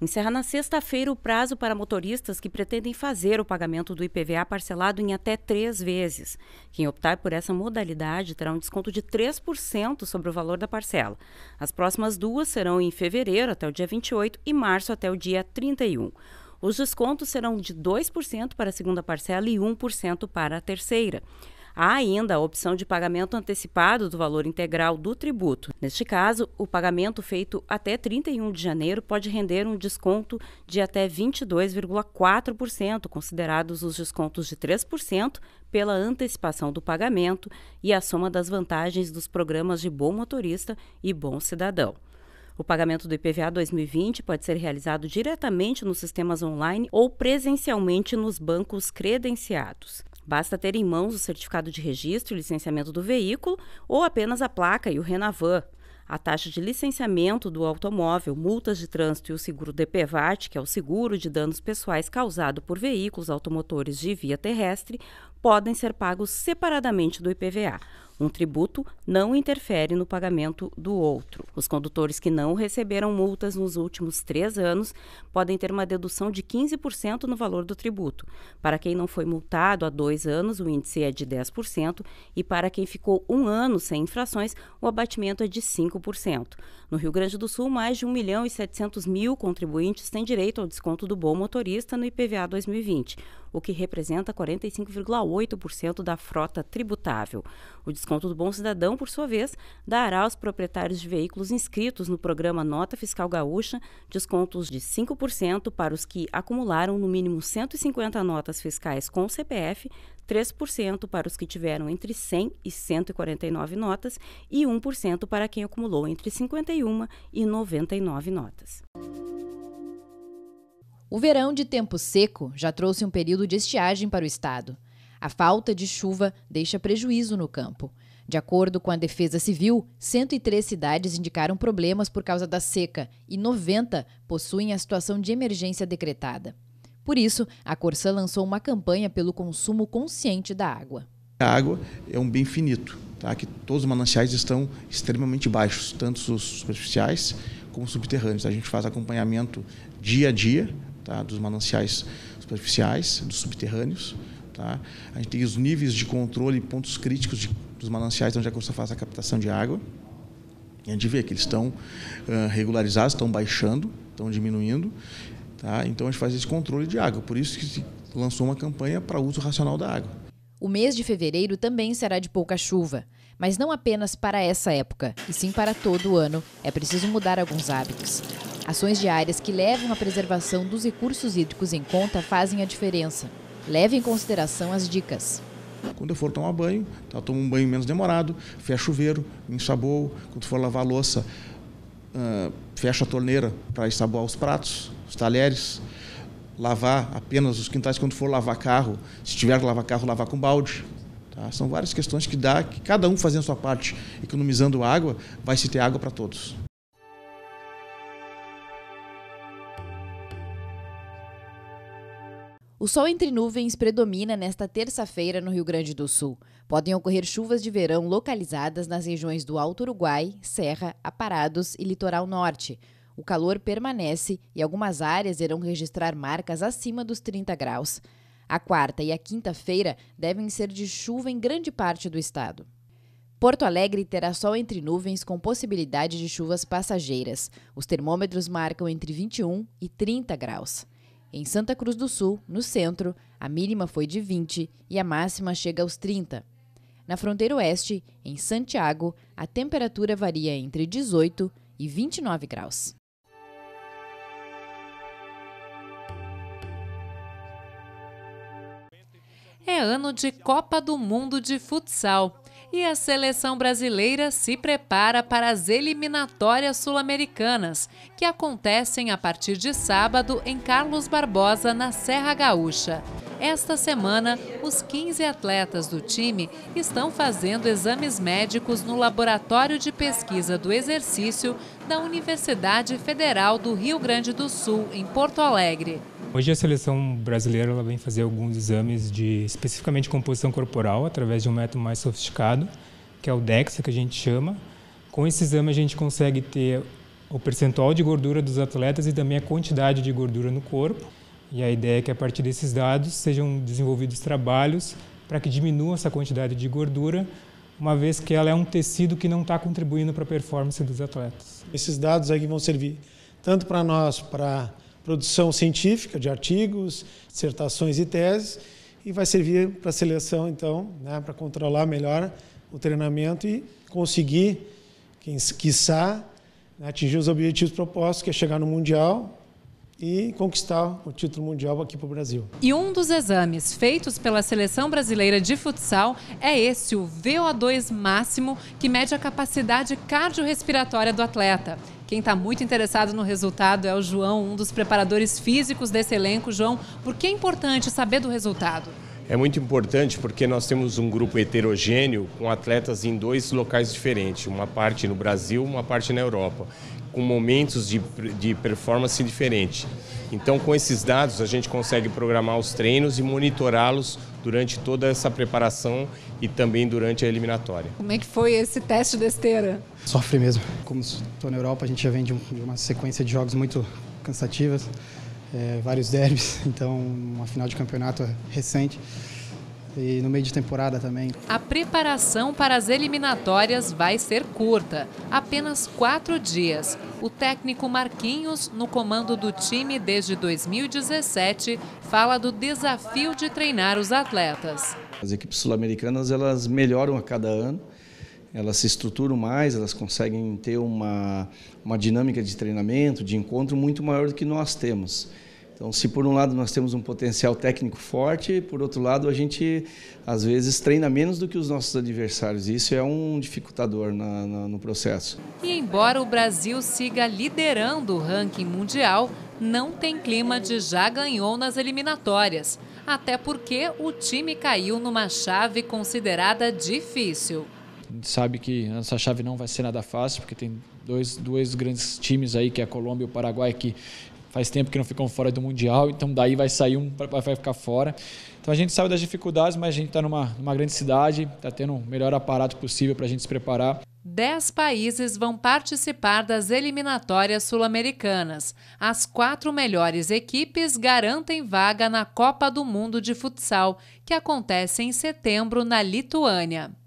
encerra na sexta-feira o prazo para motoristas que pretendem fazer o pagamento do IPVA parcelado em até três vezes. Quem optar por essa modalidade terá um desconto de 3% sobre o valor da parcela. As próximas duas serão em fevereiro, até o dia 28, e março, até o dia 31. Os descontos serão de 2% para a segunda parcela e 1% para a terceira. Há ainda a opção de pagamento antecipado do valor integral do tributo. Neste caso, o pagamento feito até 31 de janeiro pode render um desconto de até 22,4%, considerados os descontos de 3% pela antecipação do pagamento e a soma das vantagens dos programas de Bom Motorista e Bom Cidadão. O pagamento do IPVA 2020 pode ser realizado diretamente nos sistemas online ou presencialmente nos bancos credenciados. Basta ter em mãos o certificado de registro e licenciamento do veículo ou apenas a placa e o Renavan. A taxa de licenciamento do automóvel, multas de trânsito e o seguro DPVAT, que é o seguro de danos pessoais causado por veículos automotores de via terrestre, podem ser pagos separadamente do IPVA. Um tributo não interfere no pagamento do outro. Os condutores que não receberam multas nos últimos três anos podem ter uma dedução de 15% no valor do tributo. Para quem não foi multado há dois anos, o índice é de 10%, e para quem ficou um ano sem infrações, o abatimento é de 5%. No Rio Grande do Sul, mais de 1 milhão e 700 mil contribuintes têm direito ao desconto do bom motorista no IPVA 2020 o que representa 45,8% da frota tributável. O desconto do Bom Cidadão, por sua vez, dará aos proprietários de veículos inscritos no programa Nota Fiscal Gaúcha descontos de 5% para os que acumularam no mínimo 150 notas fiscais com o CPF, 3% para os que tiveram entre 100 e 149 notas e 1% para quem acumulou entre 51 e 99 notas. O verão de tempo seco já trouxe um período de estiagem para o estado. A falta de chuva deixa prejuízo no campo. De acordo com a Defesa Civil, 103 cidades indicaram problemas por causa da seca e 90 possuem a situação de emergência decretada. Por isso, a Corsã lançou uma campanha pelo consumo consciente da água. A água é um bem finito, tá? que todos os mananciais estão extremamente baixos, tanto os superficiais como os subterrâneos. A gente faz acompanhamento dia a dia tá? dos mananciais superficiais, dos subterrâneos. Tá? A gente tem os níveis de controle, pontos críticos de, dos mananciais onde então a Costa faz a captação de água. E a gente vê que eles estão uh, regularizados, estão baixando, estão diminuindo. Tá? Então a gente faz esse controle de água. Por isso que se lançou uma campanha para uso racional da água. O mês de fevereiro também será de pouca chuva, mas não apenas para essa época, e sim para todo o ano. É preciso mudar alguns hábitos. Ações diárias que levam a preservação dos recursos hídricos em conta fazem a diferença. Leve em consideração as dicas. Quando eu for tomar banho, tá, tomo um banho menos demorado, fecho o chuveiro, ensaboo. Quando for lavar a louça, Fecha ah, fecho a torneira para ensaboar os pratos, os talheres. Lavar apenas os quintais quando for lavar carro. Se tiver que lavar carro, lavar com balde. Tá? São várias questões que dá que cada um fazendo a sua parte, economizando água, vai se ter água para todos. O sol entre nuvens predomina nesta terça-feira no Rio Grande do Sul. Podem ocorrer chuvas de verão localizadas nas regiões do Alto Uruguai, Serra, Aparados e Litoral Norte. O calor permanece e algumas áreas irão registrar marcas acima dos 30 graus. A quarta e a quinta-feira devem ser de chuva em grande parte do estado. Porto Alegre terá sol entre nuvens com possibilidade de chuvas passageiras. Os termômetros marcam entre 21 e 30 graus. Em Santa Cruz do Sul, no centro, a mínima foi de 20 e a máxima chega aos 30. Na fronteira oeste, em Santiago, a temperatura varia entre 18 e 29 graus. É ano de Copa do Mundo de Futsal e a seleção brasileira se prepara para as eliminatórias sul-americanas, que acontecem a partir de sábado em Carlos Barbosa, na Serra Gaúcha. Esta semana, os 15 atletas do time estão fazendo exames médicos no Laboratório de Pesquisa do Exercício da Universidade Federal do Rio Grande do Sul, em Porto Alegre. Hoje a seleção brasileira vem fazer alguns exames de especificamente composição corporal através de um método mais sofisticado, que é o DEXA, que a gente chama. Com esse exame a gente consegue ter o percentual de gordura dos atletas e também a quantidade de gordura no corpo. E a ideia é que a partir desses dados sejam desenvolvidos trabalhos para que diminua essa quantidade de gordura, uma vez que ela é um tecido que não está contribuindo para a performance dos atletas. Esses dados aí vão servir tanto para nós, para produção científica de artigos, dissertações e teses, e vai servir para a seleção, então, né, para controlar melhor o treinamento e conseguir, quem, quiçá, né, atingir os objetivos propostos, que é chegar no Mundial, e conquistar o título mundial aqui para o Brasil. E um dos exames feitos pela Seleção Brasileira de Futsal é esse, o VO2 máximo, que mede a capacidade cardiorrespiratória do atleta. Quem está muito interessado no resultado é o João, um dos preparadores físicos desse elenco. João, por que é importante saber do resultado? É muito importante porque nós temos um grupo heterogêneo com atletas em dois locais diferentes, uma parte no Brasil, uma parte na Europa com momentos de, de performance diferente. Então, com esses dados, a gente consegue programar os treinos e monitorá-los durante toda essa preparação e também durante a eliminatória. Como é que foi esse teste da esteira? Sofre mesmo. Como estou na Europa, a gente já vem de, uma sequência de jogos muito cansativas, é, vários derbys, então uma final de campeonato recente e no meio de temporada também. A preparação para as eliminatórias vai ser curta, apenas quatro dias. O técnico Marquinhos, no comando do time desde 2017, fala do desafio de treinar os atletas. As equipes sul-americanas elas melhoram a cada ano, elas se estruturam mais, elas conseguem ter uma, uma dinâmica de treinamento, de encontro muito maior do que nós temos. Então, se por um lado nós temos um potencial técnico forte, por outro lado a gente às vezes treina menos do que os nossos adversários. isso é um dificultador na, na, no processo. E embora o Brasil siga liderando o ranking mundial, não tem clima de já ganhou nas eliminatórias. Até porque o time caiu numa chave considerada difícil. Sabe que essa chave não vai ser nada fácil, porque tem dois, dois grandes times aí, que é a Colômbia e o Paraguai, que faz tempo que não ficam fora do Mundial, então daí vai sair um, vai ficar fora. Então a gente sabe das dificuldades, mas a gente está numa, numa grande cidade, está tendo o melhor aparato possível para a gente se preparar. Dez países vão participar das eliminatórias sul-americanas. As quatro melhores equipes garantem vaga na Copa do Mundo de Futsal, que acontece em setembro na Lituânia.